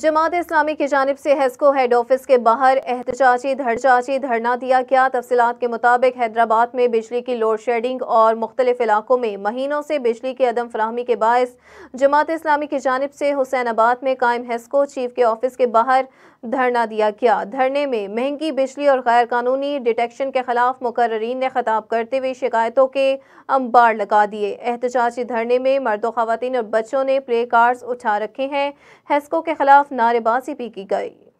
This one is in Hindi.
जमात इस्लामी की जानब से हेस्को हेड ऑफिस के बाहर एहतजाजी धड़जाजी धरना दिया गया तफसलत के मुताबिक हैदराबाद में बिजली की लोड शेडिंग और मुख्तलिफ इलाकों में महीनों से बिजली की अदम फ्राहमी के बायस जमात इस्लामी की जानब से आबाद में कायम हेस्को चीफ के ऑफिस के बाहर धरना दिया गया धरने में महंगी बिजली और गैर कानूनी डिटेक्शन के खिलाफ मुकर्रीन ने खिताब करते हुए शिकायतों के अंबार लगा दिए एहतजाजी धरने में मर्दों खातन और बच्चों ने प्ले कार्ड्स उठा रखे हैं हेस्को के खिलाफ खिलाफ नारेबाजी भी की गई